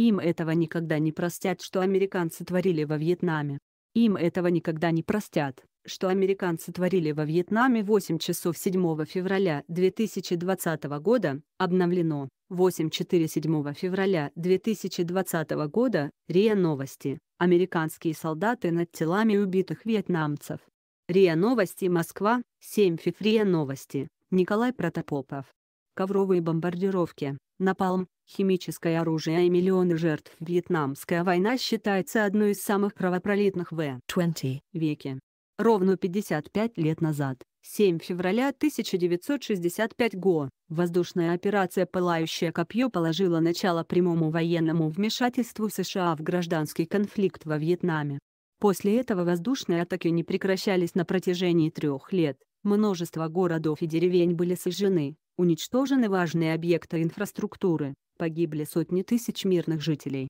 Им этого никогда не простят, что американцы творили во Вьетнаме. Им этого никогда не простят, что американцы творили во Вьетнаме 8 часов 7 февраля 2020 года, обновлено, 8-4-7 февраля 2020 года, РИА Новости, американские солдаты над телами убитых вьетнамцев. РИА Новости Москва, 7 ФИФ РИА Новости, Николай Протопопов. Ковровые бомбардировки, Напалм, химическое оружие и а миллионы жертв Вьетнамская война считается одной из самых кровопролитных в 20 веке. Ровно 55 лет назад, 7 февраля 1965 го, воздушная операция «Пылающее копье» положила начало прямому военному вмешательству США в гражданский конфликт во Вьетнаме. После этого воздушные атаки не прекращались на протяжении трех лет, множество городов и деревень были сожжены, Уничтожены важные объекты инфраструктуры, погибли сотни тысяч мирных жителей.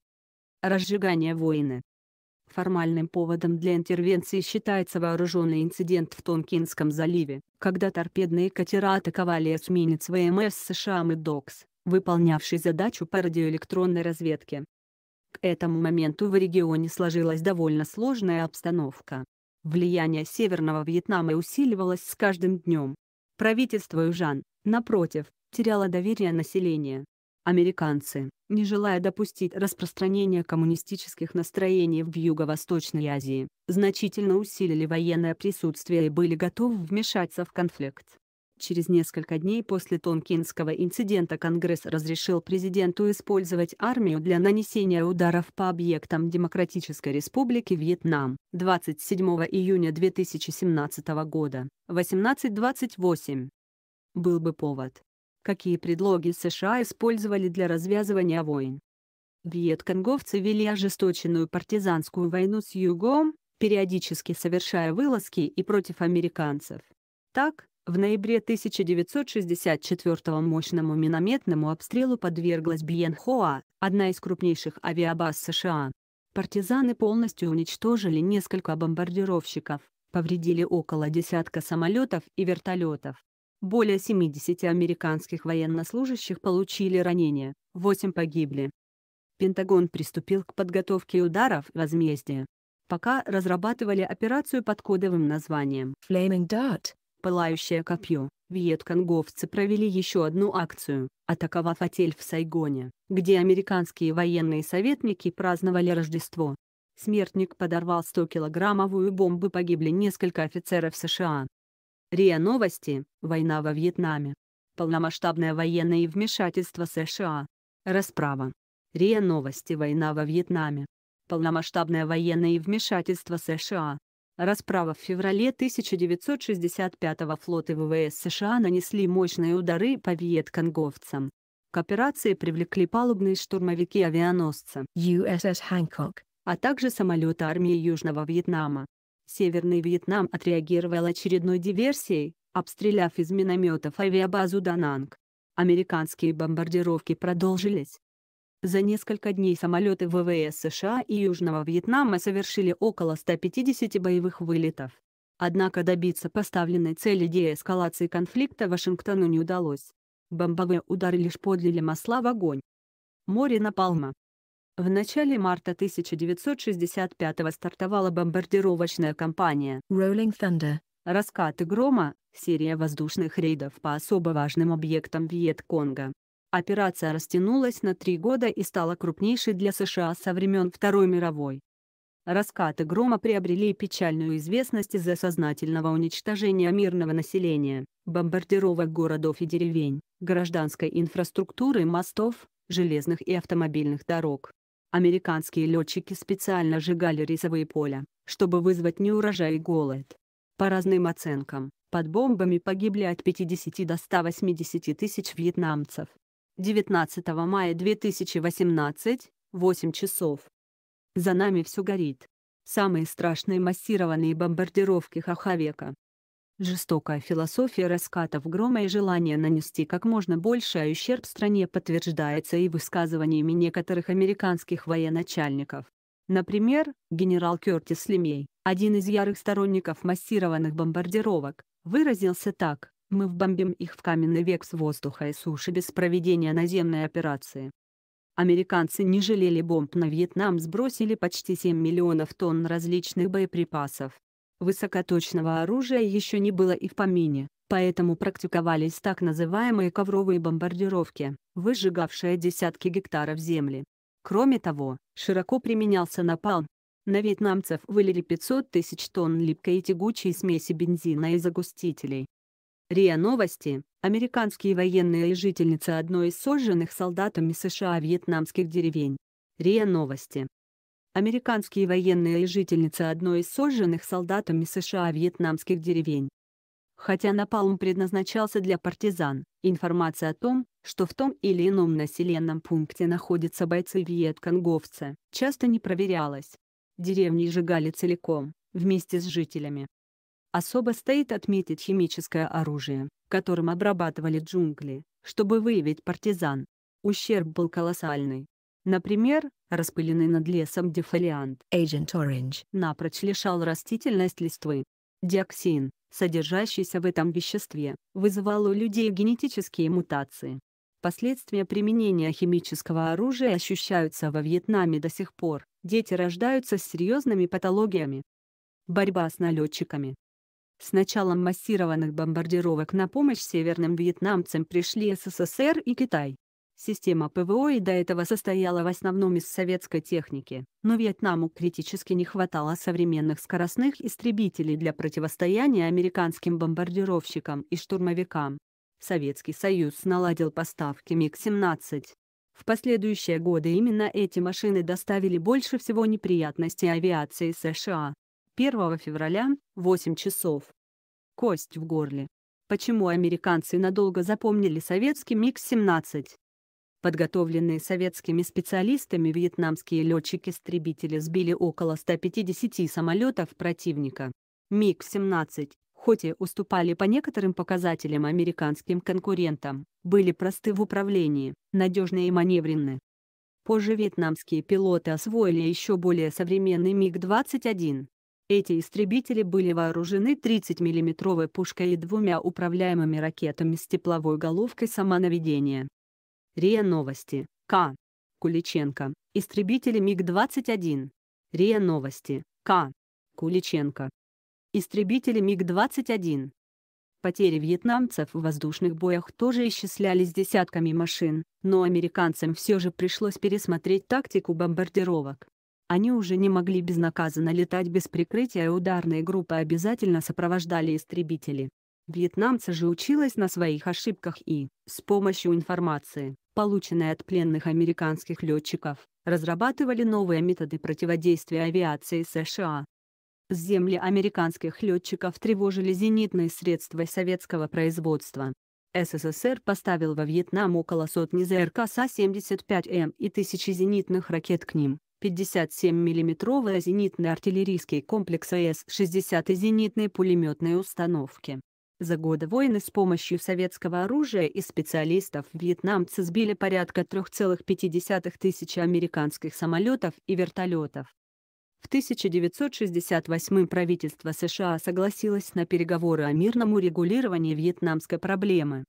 Разжигание войны. Формальным поводом для интервенции считается вооруженный инцидент в Тонкинском заливе, когда торпедные катера атаковали эсминец ВМС США «Мэддокс», выполнявший задачу по радиоэлектронной разведке. К этому моменту в регионе сложилась довольно сложная обстановка. Влияние Северного Вьетнама усиливалось с каждым днем. Правительство Южан, напротив, теряла доверие населения. Американцы, не желая допустить распространения коммунистических настроений в Юго-Восточной Азии, значительно усилили военное присутствие и были готовы вмешаться в конфликт. Через несколько дней после Тонкинского инцидента Конгресс разрешил президенту использовать армию для нанесения ударов по объектам Демократической Республики Вьетнам. 27 июня 2017 года, 18.28 был бы повод. Какие предлоги США использовали для развязывания войн? Вьетконговцы вели ожесточенную партизанскую войну с Югом, периодически совершая вылазки и против американцев. Так, в ноябре 1964 мощному минометному обстрелу подверглась Бьенхоа, одна из крупнейших авиабаз США. Партизаны полностью уничтожили несколько бомбардировщиков, повредили около десятка самолетов и вертолетов. Более 70 американских военнослужащих получили ранения, 8 погибли. Пентагон приступил к подготовке ударов возмездия. Пока разрабатывали операцию под кодовым названием «Flaming Dart» — «Пылающее копье», вьетконговцы провели еще одну акцию, атаковав отель в Сайгоне, где американские военные советники праздновали Рождество. Смертник подорвал 100-килограммовую бомбу погибли несколько офицеров США. РИА Новости, война во Вьетнаме. Полномасштабное военное вмешательство США. Расправа. РИА Новости, война во Вьетнаме. Полномасштабное военное вмешательство США. Расправа в феврале 1965-го флоты ВВС США нанесли мощные удары по вьетконговцам. К операции привлекли палубные штурмовики авианосца USS Hancock, а также самолеты армии Южного Вьетнама. Северный Вьетнам отреагировал очередной диверсией, обстреляв из минометов авиабазу Дананг. Американские бомбардировки продолжились. За несколько дней самолеты ВВС США и Южного Вьетнама совершили около 150 боевых вылетов. Однако добиться поставленной цели деэскалации конфликта Вашингтону не удалось. Бомбовые удары лишь подлили масла в огонь. Море Напалма в начале марта 1965-го стартовала бомбардировочная кампания «Rolling Thunder» «Раскаты грома», серия воздушных рейдов по особо важным объектам Вьетконга. Операция растянулась на три года и стала крупнейшей для США со времен Второй мировой. Раскаты грома приобрели печальную известность из-за сознательного уничтожения мирного населения, бомбардировок городов и деревень, гражданской инфраструктуры мостов, железных и автомобильных дорог. Американские летчики специально сжигали рисовые поля, чтобы вызвать неурожай и голод. По разным оценкам, под бомбами погибли от 50 до 180 тысяч вьетнамцев. 19 мая 2018, 8 часов. За нами все горит. Самые страшные массированные бомбардировки Хахавека, Жестокая философия раскатов грома и желание нанести как можно больше а ущерб стране подтверждается и высказываниями некоторых американских военачальников. Например, генерал Кертис Лемей, один из ярых сторонников массированных бомбардировок, выразился так «Мы вбомбим их в каменный век с воздуха и суши без проведения наземной операции». Американцы не жалели бомб на Вьетнам сбросили почти 7 миллионов тонн различных боеприпасов Высокоточного оружия еще не было и в помине, поэтому практиковались так называемые ковровые бомбардировки, выжигавшие десятки гектаров земли. Кроме того, широко применялся напалм. На вьетнамцев вылили 500 тысяч тонн липкой и тягучей смеси бензина и загустителей. РИА Новости. Американские военные и жительницы одной из сожженных солдатами США вьетнамских деревень. РИА Новости американские военные и жительница одной из сожженных солдатами США вьетнамских деревень. Хотя напалм предназначался для партизан, информация о том, что в том или ином населенном пункте находятся бойцы вьетконговцы, часто не проверялась. Деревни сжигали целиком, вместе с жителями. Особо стоит отметить химическое оружие, которым обрабатывали джунгли, чтобы выявить партизан. Ущерб был колоссальный, Например, распыленный над лесом дефолиант Agent Orange напрочь лишал растительность листвы. Диоксин, содержащийся в этом веществе, вызывал у людей генетические мутации. Последствия применения химического оружия ощущаются во Вьетнаме до сих пор. Дети рождаются с серьезными патологиями. Борьба с налетчиками. С началом массированных бомбардировок на помощь северным вьетнамцам пришли СССР и Китай. Система ПВО и до этого состояла в основном из советской техники, но Вьетнаму критически не хватало современных скоростных истребителей для противостояния американским бомбардировщикам и штурмовикам. Советский Союз наладил поставки МиГ-17. В последующие годы именно эти машины доставили больше всего неприятностей авиации США. 1 февраля, 8 часов. Кость в горле. Почему американцы надолго запомнили советский МиГ-17? Подготовленные советскими специалистами вьетнамские летчики-истребители сбили около 150 самолетов противника. МиГ-17, хоть и уступали по некоторым показателям американским конкурентам, были просты в управлении, надежны и маневренны. Позже вьетнамские пилоты освоили еще более современный МиГ-21. Эти истребители были вооружены 30 миллиметровой пушкой и двумя управляемыми ракетами с тепловой головкой самонаведения. РИА Новости. К. Куличенко. Истребители МиГ-21. РИА Новости. К. Куличенко. Истребители МиГ-21. Потери вьетнамцев в воздушных боях тоже исчислялись десятками машин, но американцам все же пришлось пересмотреть тактику бомбардировок. Они уже не могли безнаказанно летать без прикрытия и ударные группы обязательно сопровождали истребители. Вьетнамцы же училась на своих ошибках и, с помощью информации, полученные от пленных американских летчиков, разрабатывали новые методы противодействия авиации США. С земли американских летчиков тревожили зенитные средства советского производства. СССР поставил во Вьетнам около сотни ЗРК СА-75М и тысячи зенитных ракет к ним, 57 миллиметровые зенитные артиллерийские комплексы С-60 и зенитные пулеметные установки. За годы войны с помощью советского оружия и специалистов вьетнамцы сбили порядка 3,5 тысячи американских самолетов и вертолетов. В 1968 правительство США согласилось на переговоры о мирном урегулировании вьетнамской проблемы.